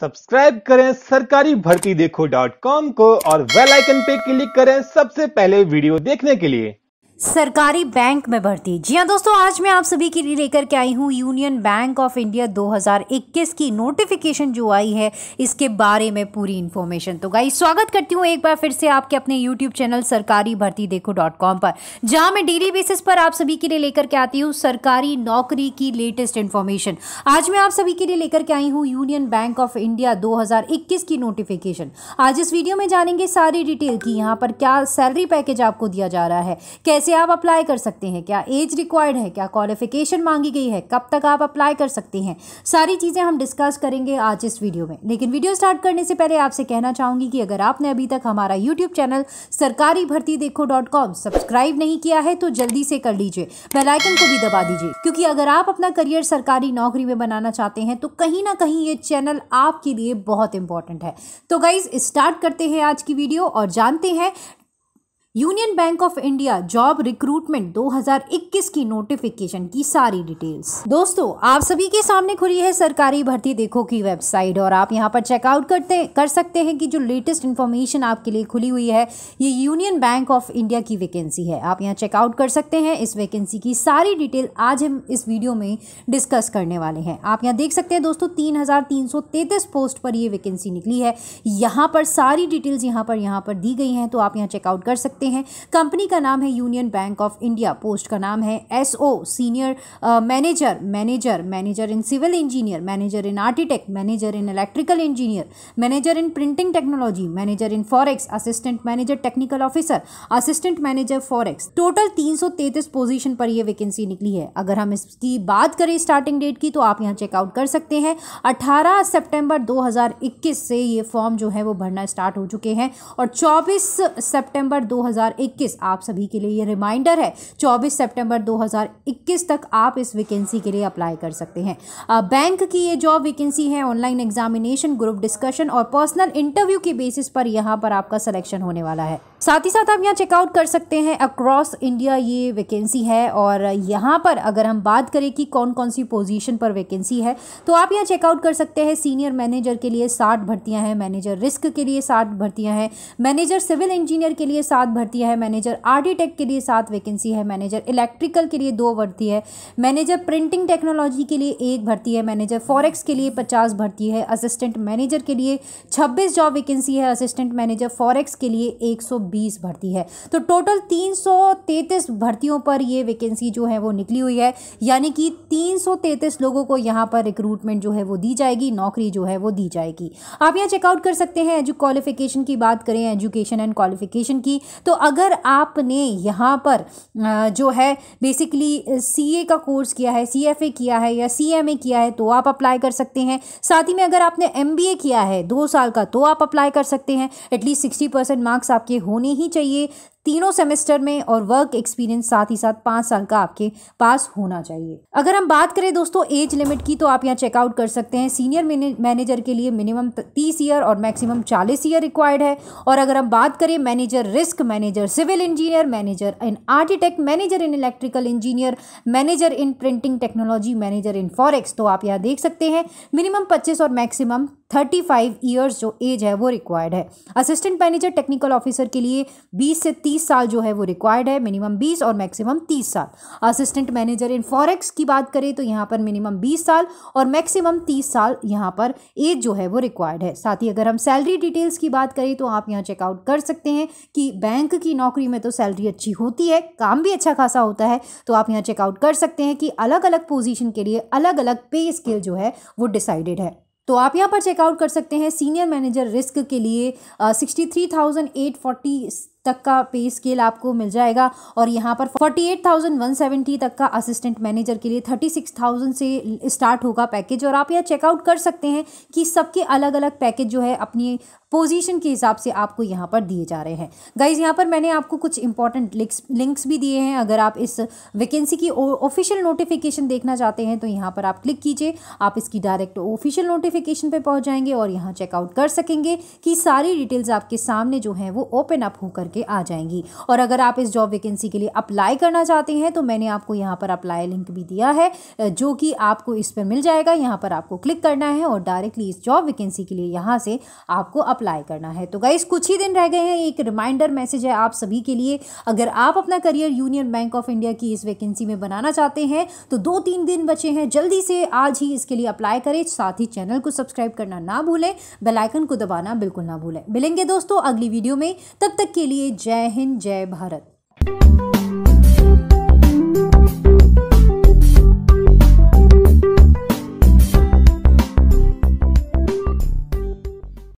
subscribe करें सरकारी भर्ती देखो डॉट कॉम को और वेल आइकन पे क्लिक करें सबसे पहले वीडियो देखने के लिए सरकारी बैंक में भर्ती जी हाँ दोस्तों आज मैं आप सभी के लिए लेकर के आई हूँ यूनियन बैंक ऑफ इंडिया 2021 की नोटिफिकेशन जो आई है इसके बारे में पूरी इन्फॉर्मेशन तो गाई स्वागत करती हूँ एक बार फिर से आपके अपने यूट्यूब चैनल सरकारी भर्ती देखो डॉट कॉम पर जहाँ मैं डेली बेसिस पर आप सभी के लिए लेकर के आती हूँ सरकारी नौकरी की लेटेस्ट इन्फॉर्मेशन आज मैं आप सभी के लिए लेकर के आई हूँ यूनियन बैंक ऑफ इंडिया दो की नोटिफिकेशन आज इस वीडियो में जानेंगे सारी डिटेल की यहाँ पर क्या सैलरी पैकेज आपको दिया जा रहा है कैसे से आप अप्लाई कर सकते हैं क्या एज रिक्वायर्ड है क्या क्वालिफिकेशन मांगी गई है कब तक आप अप्लाई कर सकते हैं सारी चीज़ें हम डिस्कस करेंगे आज इस वीडियो में लेकिन वीडियो स्टार्ट करने से पहले आपसे कहना चाहूँगी कि अगर आपने अभी तक हमारा यूट्यूब चैनल सरकारी भर्ती देखो डॉट कॉम सब्सक्राइब नहीं किया है तो जल्दी से कर लीजिए बेलाइकन को भी दबा दीजिए क्योंकि अगर आप अपना करियर सरकारी नौकरी में बनाना चाहते हैं तो कहीं ना कहीं ये चैनल आपके लिए बहुत इंपॉर्टेंट है तो गाइज स्टार्ट करते हैं आज की वीडियो और जानते हैं Union Bank of India job recruitment 2021 की नोटिफिकेशन की सारी डिटेल्स दोस्तों आप सभी के सामने खुली है सरकारी भर्ती देखो की वेबसाइट और आप यहां पर चेकआउट करते कर सकते हैं कि जो लेटेस्ट इन्फॉर्मेशन आपके लिए खुली हुई है ये यूनियन बैंक ऑफ इंडिया की वैकेंसी है आप यहाँ चेकआउट कर सकते हैं इस वैकेंसी की सारी डिटेल आज हम इस वीडियो में डिस्कस करने वाले हैं आप यहाँ देख सकते हैं दोस्तों तीन पोस्ट पर ये वैकेंसी निकली है यहाँ पर सारी डिटेल्स यहाँ पर यहाँ पर दी गई हैं तो आप यहाँ चेकआउट कर सकते सकते हैं कंपनी का नाम है Union Bank of India post का नाम है S O senior manager manager manager in civil engineer manager in architect manager in electrical engineer manager in printing technology manager in forex assistant manager technical officer assistant manager forex total तीन position पर यह vacancy निकली है अगर हम इसकी बात करें स्टार्टिंग डेट की तो आप यहाँ चेकआउट कर सकते हैं 18 सितंबर 2021 से ये फॉर्म जो है वो भरना स्टार्ट हो चुके हैं और 24 सितंबर 2021 2021 आप सभी के लिए ये रिमाइंडर है 24 सितंबर 2021 तक आप इस वैकेंसी के लिए अप्लाई कर सकते हैं बैंक की ये जॉब वैकेंसी है ऑनलाइन एग्जामिनेशन ग्रुप डिस्कशन और पर्सनल इंटरव्यू के बेसिस पर यहाँ पर आपका सलेक्शन होने वाला है साथ ही साथ आप यहाँ चेकआउट कर सकते हैं अक्रॉस इंडिया ये वैकेंसी है और यहाँ पर अगर हम बात करें कि कौन कौन सी पोजीशन पर वैकेंसी है तो आप यहाँ चेकआउट कर सकते हैं सीनियर मैनेजर के लिए साठ भर्तियाँ हैं मैनेजर रिस्क के लिए साठ भर्तियाँ हैं मैनेजर सिविल इंजीनियर के लिए सात भर्तियाँ हैं मैनेजर आर्किटेक्ट के लिए सात वैकेंसी है मैनेजर इलेक्ट्रिकल के लिए दो भर्ती है मैनेजर प्रिंटिंग टेक्नोलॉजी के लिए एक भर्ती है मैनेजर फॉरेक्स के लिए पचास भर्ती है असिस्टेंट मैनेजर के लिए छब्बीस जॉब वैकेंसी है असिस्टेंट मैनेजर फॉरेक्स के लिए एक बीस भर्ती है तो टोटल 333 भर्तियों पर ये वैकेंसी जो है वो निकली हुई है यानी कि 333 लोगों को यहाँ पर रिक्रूटमेंट जो है वो दी जाएगी नौकरी जो है वो दी जाएगी आप यहाँ चेकआउट कर सकते हैं एजू क्वालिफिकेशन की बात करें एजुकेशन एंड क्वालिफिकेशन की तो अगर आपने यहाँ पर जो है बेसिकली सी का कोर्स किया है सी किया है या सी किया है तो आप अप्लाई कर सकते हैं साथ ही में अगर आपने एम किया है दो साल का तो आप अप्लाई कर सकते हैं एटलीस्ट सिक्सटी परसेंट मार्क्स आपके हो होनी ही चाहिए तीनों सेमेस्टर में और वर्क एक्सपीरियंस साथ ही साथ पाँच साल का आपके पास होना चाहिए अगर हम बात करें दोस्तों एज लिमिट की तो आप यहाँ चेकआउट कर सकते हैं सीनियर मैनेजर के लिए मिनिमम तीस ईयर और मैक्सिमम चालीस ईयर रिक्वायर्ड है और अगर हम बात करें manager risk manager civil engineer manager in architect manager in electrical engineer manager in printing technology manager in forex तो आप यहाँ देख सकते हैं मिनिमम पच्चीस और मैक्सिमम थर्टी फाइव जो एज है वो रिक्वायर्ड है असिस्टेंट मैनेजर टेक्निकल ऑफिसर के लिए बीस से तीस साल जो है वो रिक्वायर्ड है मिनिमम बीस और मैक्सिमम तीस साल असिस्टेंट मैनेजर इन फॉरेक्स की बात करें तो यहाँ पर मिनिमम बीस साल और मैक्सिमम तीस साल यहाँ पर एज जो है वो रिक्वायर्ड है साथ ही अगर हम सैलरी डिटेल्स की बात करें तो आप यहाँ चेकआउट कर सकते हैं कि बैंक की नौकरी में तो सैलरी अच्छी होती है काम भी अच्छा खासा होता है तो आप यहाँ चेकआउट कर सकते हैं कि अलग अलग पोजिशन के लिए अलग अलग पे स्केल जो है वो डिसाइडेड है तो आप यहाँ पर चेकआउट कर सकते हैं सीनियर मैनेजर रिस्क के लिए sixty three thousand eight forty तक का पे स्केल आपको मिल जाएगा और यहाँ पर 48,170 तक का असिस्टेंट मैनेजर के लिए 36,000 से स्टार्ट होगा पैकेज और आप यह चेकआउट कर सकते हैं कि सबके अलग अलग पैकेज जो है अपनी पोजीशन के हिसाब से आपको यहाँ पर दिए जा रहे हैं गाइज यहाँ पर मैंने आपको कुछ इंपॉर्टेंट लिंक्स लिंक्स भी दिए हैं अगर आप इस वैकेंसी की ऑफिशियल नोटिफिकेशन देखना चाहते हैं तो यहाँ पर आप क्लिक कीजिए आप इसकी डायरेक्ट ऑफिशियल नोटिफिकेशन पे पहुँच जाएंगे और यहाँ चेकआउट कर सकेंगे कि सारी डिटेल्स आपके सामने जो हैं वो ओपन अप होकर करके आ जाएंगी और अगर आप इस जॉब वैकेंसी के लिए अप्लाई करना चाहते हैं तो मैंने आपको यहाँ पर अप्लाई लिंक भी दिया है जो कि आपको इस पर मिल जाएगा यहाँ पर आपको क्लिक करना है और डायरेक्टली इस जॉब वैकेंसी के लिए यहाँ से आपको अप्लाई करना है तो गाइज कुछ ही दिन रह गए हैं एक रिमाइंडर मैसेज है आप सभी के लिए अगर आप अपना career Union Bank of India की इस वैकेंसी में बनाना चाहते हैं तो दो तीन दिन बचे हैं जल्दी से आज ही इसके लिए अप्लाई करें साथ ही चैनल को सब्सक्राइब करना ना भूलें बेलाइकन को दबाना बिल्कुल ना भूलें मिलेंगे दोस्तों अगली वीडियो में तब तक के लिए लिए जय हिंद जय भारत